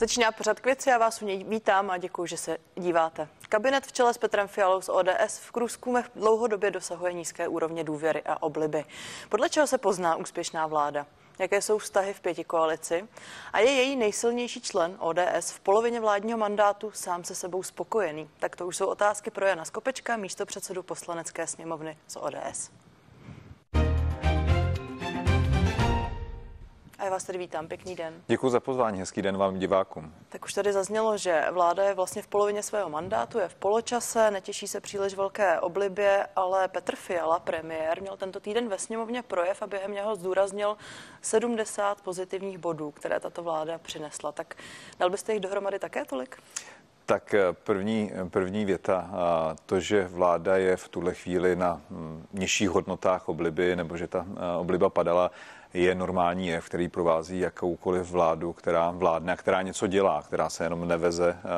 Začíná pořad k věci, já vás u něj vítám a děkuji, že se díváte. Kabinet v čele s Petrem Fialou z ODS v průzkumech dlouhodobě dosahuje nízké úrovně důvěry a obliby. Podle čeho se pozná úspěšná vláda? Jaké jsou vztahy v pěti koalici? A je její nejsilnější člen ODS v polovině vládního mandátu sám se sebou spokojený? Tak to už jsou otázky pro Jana Skopečka, místo předsedu poslanecké sněmovny z ODS. já vás tady vítám. Pěkný den. Děkuji za pozvání. Hezký den vám divákům. Tak už tady zaznělo, že vláda je vlastně v polovině svého mandátu, je v poločase, netěší se příliš velké oblibě, ale Petr Fiala, premiér, měl tento týden ve sněmovně projev a během něho zdůraznil 70 pozitivních bodů, které tato vláda přinesla. Tak dal byste jich dohromady také tolik? Tak eh, první, eh, první věta, eh, to, že vláda je v tuhle chvíli na mm, nižších hodnotách obliby, nebo že ta obliba padala, je normální jev, který provází jakoukoliv vládu, která vládne a která něco dělá, která se jenom neveze eh,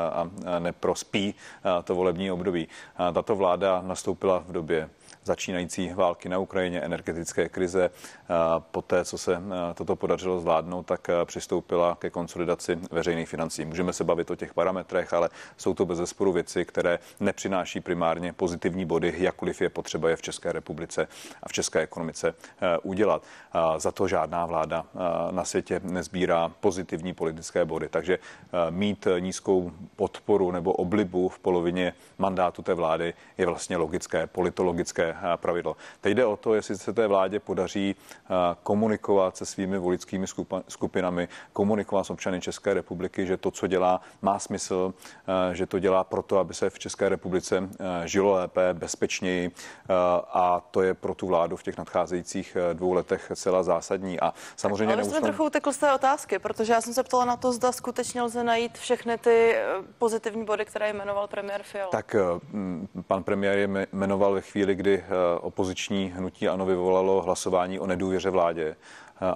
a neprospí eh, to volební období. Eh, tato vláda nastoupila v době začínající války na Ukrajině, energetické krize. Po té, co se toto podařilo zvládnout, tak přistoupila ke konsolidaci veřejných financí. Můžeme se bavit o těch parametrech, ale jsou to bez zesporu věci, které nepřináší primárně pozitivní body, jakkoliv je potřeba je v České republice a v české ekonomice udělat. Za to žádná vláda na světě nezbírá pozitivní politické body. Takže mít nízkou podporu nebo oblibu v polovině mandátu té vlády je vlastně logické, politologické eh, pravidlo. Teď jde o to, jestli se té vládě podaří eh, komunikovat se svými volickými skupinami, komunikovat s občany České republiky, že to, co dělá, má smysl, eh, že to dělá proto, aby se v České republice žilo lépe, bezpečněji a to je pro tu vládu v těch nadcházejících dvou letech celá zásadní. A samozřejmě ale neustan... jsme trochu utekl z té otázky, protože já jsem se ptala na to, zda skutečně lze najít všechny ty pozitivní body, které jmenoval premiér Fiala? Tak eh, pan premiér je jmenoval ve chvíli, kdy eh, opoziční hnutí ANO vyvolalo hlasování o nedůvěře vládě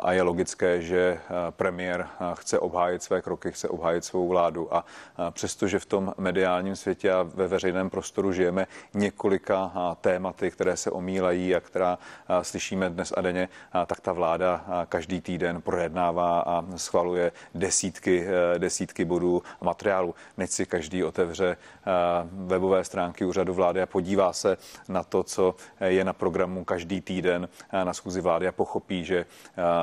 a je logické, že eh, premiér eh, chce obhájit své kroky, chce obhájit svou vládu a eh, přestože v tom mediálním světě a ve veřejném prostoru žijeme několika tématy, které se omílají a která slyšíme dnes a denně, tak ta vláda každý týden projednává a schvaluje desítky, desítky bodů materiálu. Neď si každý otevře webové stránky úřadu vlády a podívá se na to, co je na programu každý týden na schůzi vlády a pochopí, že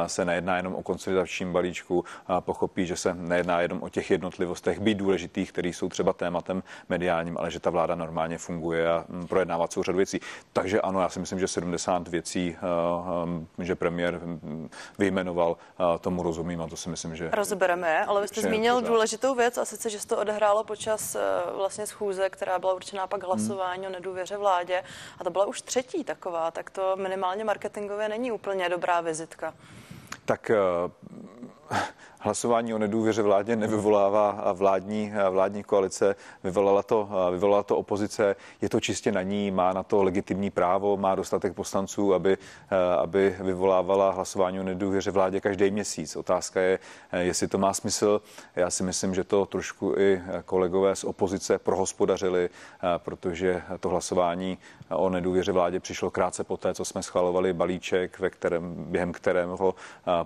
se nejedná jenom o konsolidačním balíčku, pochopí, že se nejedná jenom o těch jednotlivostech, být důležitých, které jsou třeba tématem mediálním, ale že ta vláda normálně funguje a mm, projednává celou řadu věcí. Takže ano, já si myslím, že 70 věcí, eh, eh, že premiér mm, vyjmenoval, eh, tomu rozumím a to si myslím, že. Rozbereme, ale vy jste zmínil důležitou věc a sice, že se to odehrálo počas vlastně schůze, která byla určená pak hmm. hlasování hmm. o nedůvěře vládě a to byla už třetí taková, tak to minimálně marketingově není úplně dobrá vizitka tak eh, hlasování o nedůvěře vládě nevyvolává vládní, vládní koalice, vyvolala to, vyvolala to opozice, je to čistě na ní, má na to legitimní právo, má dostatek poslanců, aby, aby vyvolávala hlasování o nedůvěře vládě každý měsíc. Otázka je, jestli to má smysl. Já si myslím, že to trošku i kolegové z opozice prohospodařili, protože to hlasování o nedůvěře vládě přišlo krátce poté, co jsme schvalovali balíček, ve kterém, během kterého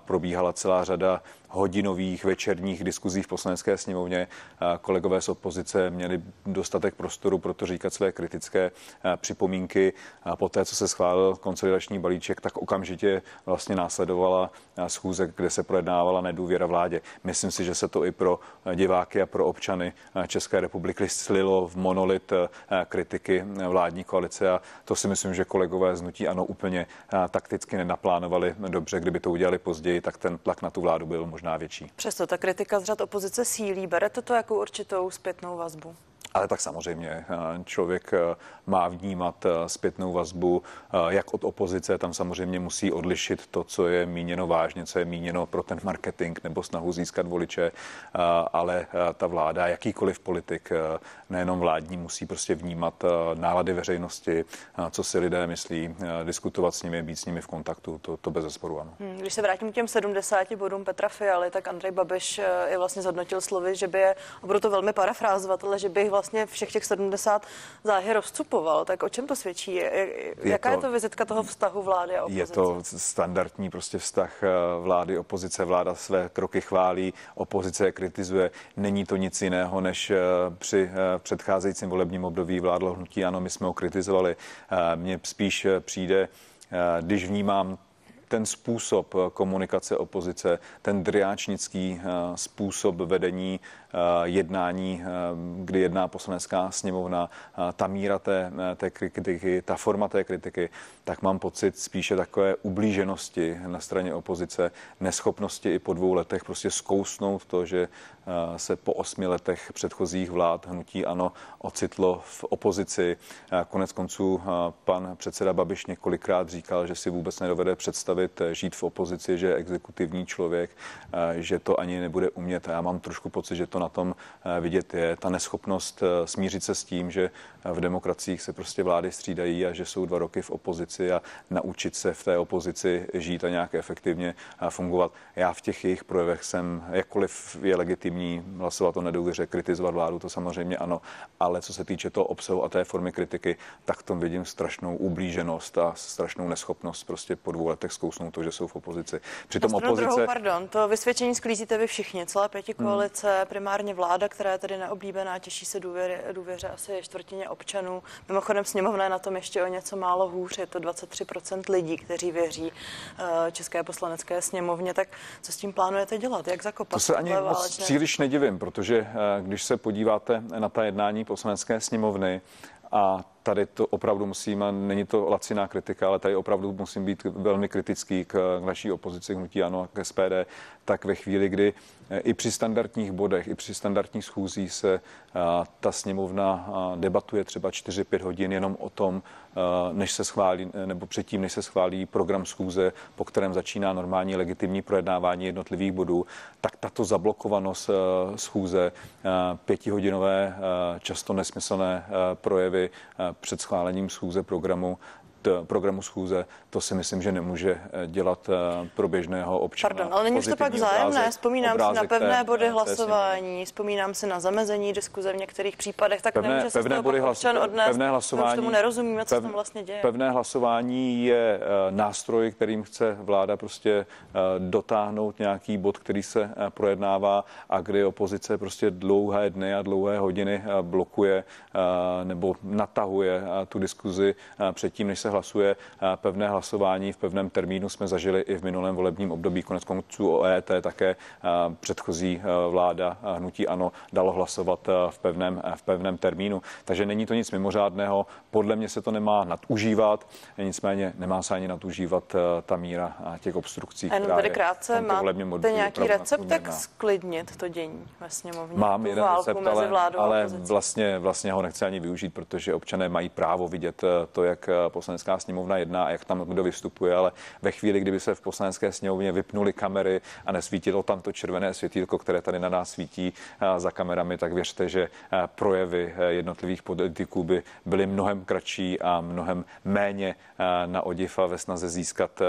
probíhala celá řada hodinových večerních diskuzí v poslanecké sněmovně kolegové z opozice měli dostatek prostoru pro to říkat své kritické připomínky. Po té, co se schválil konsolidační balíček, tak okamžitě vlastně následovala schůze, kde se projednávala nedůvěra vládě. Myslím si, že se to i pro diváky a pro občany České republiky slilo v monolit kritiky vládní koalice a to si myslím, že kolegové z Nutí ano úplně takticky nenaplánovali dobře. Kdyby to udělali později, tak ten tlak na tu vládu byl možný možná větší. Přesto ta kritika z řad opozice sílí. Berete to jako určitou zpětnou vazbu? ale tak samozřejmě eh, člověk eh, má vnímat eh, zpětnou vazbu, jak od opozice, tam samozřejmě musí odlišit to, co je míněno vážně, co je míněno pro ten marketing nebo snahu získat voliče, ale ta vláda, jakýkoliv politik, nejenom vládní, musí prostě vnímat nálady veřejnosti, co si lidé myslí, diskutovat s nimi, být s nimi v kontaktu, to, to bez zesporu ano. Hmm, když se vrátím k těm 70 bodům Petra Fialy, tak Andrej Babiš je vlastně zhodnotil slovy, že by je, a budu to velmi parafrázovat, ale že by jich vlastně vlastně všech těch 70 záhy rozcupoval. Tak o čem to svědčí? Jaká je to, je to vizitka toho vztahu vlády a opozice? Je to standardní prostě vztah eh, vlády opozice. Vláda své kroky chválí, opozice je kritizuje. Není to nic jiného, než eh, při eh, předcházejícím volebním období vládlo hnutí. Ano, my jsme ho kritizovali. Mně spíš přijde, když vnímám ten způsob eh, komunikace opozice, ten driáčnický eh, způsob vedení eh, jednání, kdy jedná poslanecká sněmovna, ta míra té, té kritiky, ta forma té kritiky, tak mám pocit spíše takové ublíženosti na straně opozice, neschopnosti i po dvou letech prostě zkousnout to, že se po osmi letech předchozích vlád hnutí ANO ocitlo v opozici. Konec konců pan předseda Babiš několikrát říkal, že si vůbec nedovede představit, představit eh, žít v opozici, že je exekutivní člověk, eh, že to ani nebude umět. A já mám trošku pocit, že to na tom eh, vidět je. Ta neschopnost smířit se s tím, že v demokraciích se prostě vlády střídají a že jsou dva roky v opozici a naučit se v té opozici žít a nějak efektivně fungovat. Já v těch jejich projevech jsem, jakkoliv je legitimní hlasovat o nedůvěře, kritizovat vládu, to samozřejmě ano, ale co se týče toho obsahu a té formy kritiky, tak v tom vidím strašnou ublíženost a strašnou neschopnost prostě po dvou letech zkoušet nekousnou to, že jsou v opozici. Přitom opozice... Druhou, pardon, to vysvědčení sklízíte vy všichni, celá pěti koalice, hmm. primárně vláda, která je tedy neoblíbená, těší se důvěře, důvěře asi čtvrtině občanů. Mimochodem sněmovna je na tom ještě o něco málo hůř, je to 23% lidí, kteří věří eh, České poslanecké sněmovně. Tak co s tím plánujete dělat? Jak zakopat? To se ani moc příliš nedivím, protože eh, když se podíváte na ta jednání poslanecké sněmovny, a tady to opravdu musíme, není to laciná kritika, ale tady opravdu musím být velmi kritický k naší opozici, hnutí ANO a k SPD, tak ve chvíli, kdy i při standardních bodech, i při standardních schůzí se eh, ta sněmovna eh, debatuje třeba 4-5 hodin jenom o tom, eh, než se schválí, nebo předtím, než se schválí program schůze, po kterém začíná normální legitimní projednávání jednotlivých bodů, tak tato zablokovanost schůze, pětihodinové, často nesmyslné projevy před schválením schůze programu Eh, programu schůze, to si myslím, že nemůže eh, dělat eh, pro běžného občana. Pardon, ale není to pak vzájemné. Vzpomínám obrázek si na pevné té, body hlasování, vzpomínám si na zamezení diskuze v některých případech, tak pevné, nevím, že pevné se body hlas, občan odnes, pevné hlasování, tomu nerozumíme, co pev, tam vlastně děje. Pevné hlasování je nástroj, kterým chce vláda prostě dotáhnout nějaký bod, který se projednává a kdy opozice prostě dlouhé dny a dlouhé hodiny blokuje nebo natahuje tu diskuzi předtím, než se se hlasuje eh, pevné hlasování v pevném termínu. Jsme zažili i v minulém volebním období, konec konců o EET také eh, předchozí eh, vláda hnutí ANO dalo hlasovat v pevném, v pevném termínu. Takže není to nic mimořádného. Podle mě se to nemá nadužívat, nicméně nemá se ani nadužívat ta míra těch obstrukcí. Jenom tady krátce, máte nějaký recept, jak sklidnit to dění ve sněmovně? Mám jeden recept, ale, ale vlastně, vlastně ho nechci ani využít, protože občané mají právo vidět to, jak poslanec poslanecká sněmovna jedná a jak tam kdo vystupuje, ale ve chvíli, kdyby se v poslanecké sněmovně vypnuly kamery a nesvítilo tam to červené světýlko, které tady na nás svítí eh, za kamerami, tak věřte, že eh, projevy eh, jednotlivých politiků by byly mnohem kratší a mnohem méně na odiv a ve snaze získat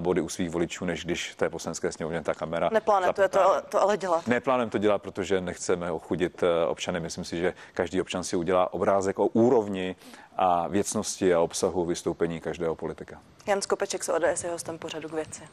body u svých voličů, než když té poslanecké sněmovně ta kamera. Neplánujeme to, to ale dělat? Neplánujeme to dělat, protože nechceme ochudit občany. Myslím si, že každý občan si udělá obrázek o úrovni a věcnosti a obsahu vystoupení každého politika. Jan Skopeček se ODS je hostem pořadu k věci.